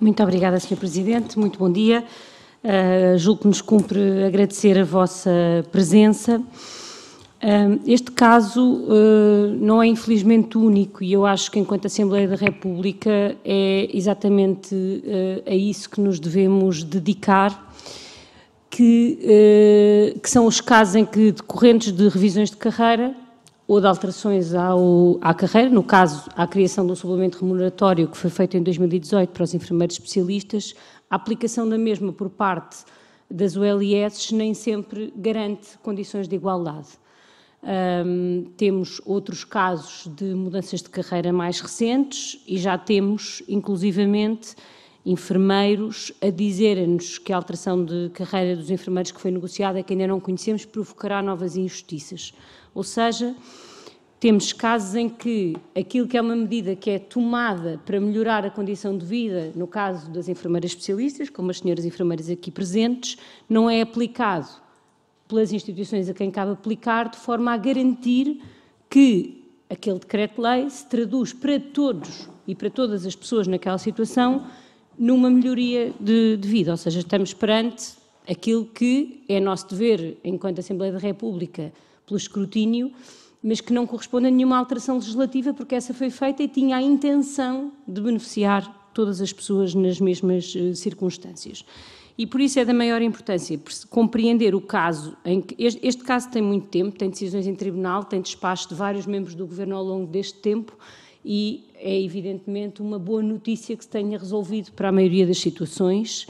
Muito obrigada, Sr. Presidente. Muito bom dia. Uh, julgo que nos cumpre agradecer a vossa presença. Uh, este caso uh, não é infelizmente único e eu acho que, enquanto Assembleia da República, é exatamente a isso que nos devemos dedicar. Que, que são os casos em que, decorrentes de revisões de carreira, ou de alterações ao, à carreira, no caso, à criação do um suplemento remuneratório que foi feito em 2018 para os enfermeiros especialistas, a aplicação da mesma por parte das OLS nem sempre garante condições de igualdade. Um, temos outros casos de mudanças de carreira mais recentes e já temos, inclusivamente, enfermeiros a dizerem-nos que a alteração de carreira dos enfermeiros que foi negociada, que ainda não conhecemos, provocará novas injustiças. Ou seja, temos casos em que aquilo que é uma medida que é tomada para melhorar a condição de vida, no caso das enfermeiras especialistas, como as senhoras enfermeiras aqui presentes, não é aplicado pelas instituições a quem cabe aplicar, de forma a garantir que aquele decreto-lei se traduz para todos e para todas as pessoas naquela situação numa melhoria de, de vida, ou seja, estamos perante aquilo que é nosso dever enquanto Assembleia da República pelo escrutínio, mas que não corresponde a nenhuma alteração legislativa, porque essa foi feita e tinha a intenção de beneficiar todas as pessoas nas mesmas uh, circunstâncias. E por isso é da maior importância compreender o caso. Este, este, caso tem muito tempo, tem decisões em tribunal, tem despacho de vários membros do governo ao longo deste tempo e é evidentemente uma boa notícia que se tenha resolvido para a maioria das situações,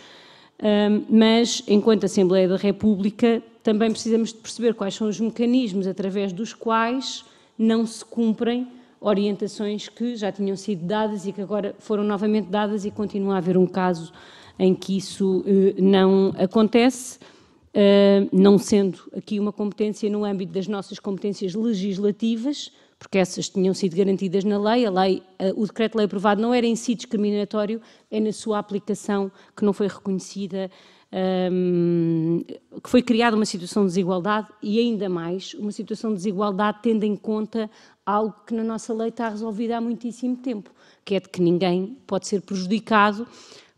mas enquanto Assembleia da República também precisamos de perceber quais são os mecanismos através dos quais não se cumprem orientações que já tinham sido dadas e que agora foram novamente dadas e continua a haver um caso em que isso eh, não acontece. Ah, não sendo aqui uma competência no âmbito das nossas competências legislativas, porque essas tinham sido garantidas na lei, a lei ah, o decreto-lei aprovado não era em si discriminatório, é na sua aplicação que não foi reconhecida, ah, que foi criada uma situação de desigualdade e ainda mais uma situação de desigualdade tendo em conta algo que na nossa lei está resolvido há muitíssimo tempo, que é de que ninguém pode ser prejudicado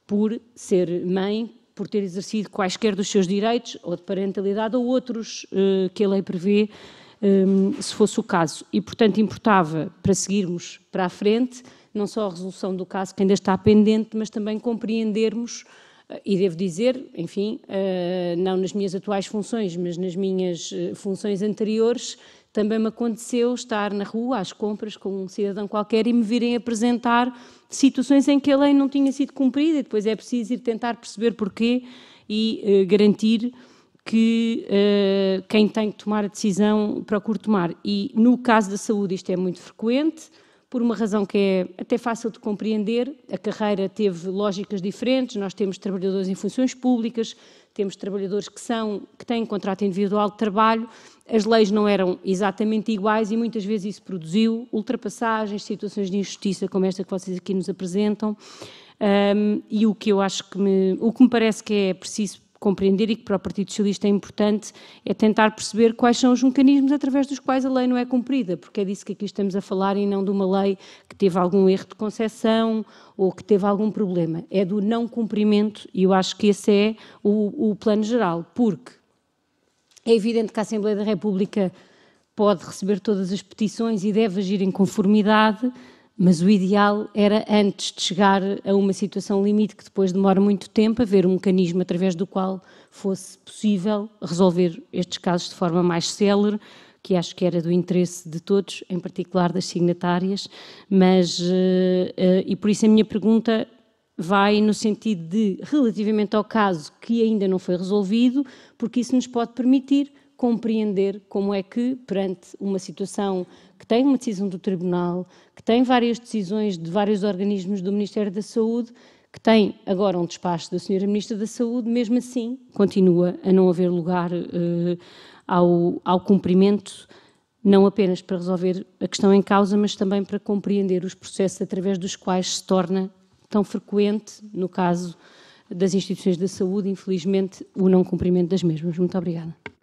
por ser mãe, por ter exercido quaisquer dos seus direitos ou de parentalidade ou outros eh, que a lei prevê, ehm, se fosse o caso. E, portanto, importava, para seguirmos para a frente, não só a resolução do caso que ainda está pendente, mas também compreendermos, eh, e devo dizer, enfim, eh, não nas minhas atuais funções, mas nas minhas funções anteriores, também me aconteceu estar na rua às compras com um cidadão qualquer e me virem apresentar situações em que a lei não tinha sido cumprida e depois é preciso ir tentar perceber porquê e uh, garantir que uh, quem tem que tomar a decisão procure tomar. E no caso da saúde isto é muito frequente, por uma razão que é até fácil de compreender. A carreira teve lógicas diferentes. Nós temos trabalhadores em funções públicas, temos trabalhadores que são que têm contrato individual de trabalho. As leis não eram exatamente iguais e muitas vezes isso produziu ultrapassagens, situações de injustiça como esta que vocês aqui nos apresentam. Um, e o que eu acho que me, o que me parece que é preciso compreender e que para o Partido Socialista é importante é tentar perceber quais são os mecanismos através dos quais a lei não é cumprida, porque é disso que aqui estamos a falar e não de uma lei que teve algum erro de concessão ou que teve algum problema. É do não cumprimento e eu acho que esse é o, o plano geral, porque é evidente que a Assembleia da República pode receber todas as petições e deve agir em conformidade, mas o ideal era, antes de chegar a uma situação limite que depois demora muito tempo, haver um mecanismo através do qual fosse possível resolver estes casos de forma mais célere, que acho que era do interesse de todos, em particular das signatárias, mas eh, eh, e por isso a minha pergunta vai no sentido de relativamente ao caso que ainda não foi resolvido, porque isso nos pode permitir compreender como é que, perante uma situação que tem uma decisão do Tribunal, que tem várias decisões de vários organismos do Ministério da Saúde, que tem agora um despacho da Senhora Ministra da Saúde, mesmo assim continua a não haver lugar eh, ao, ao cumprimento, não apenas para resolver a questão em causa, mas também para compreender os processos através dos quais se torna tão frequente, no caso das instituições da saúde, infelizmente, o não cumprimento das mesmas. Muito obrigada.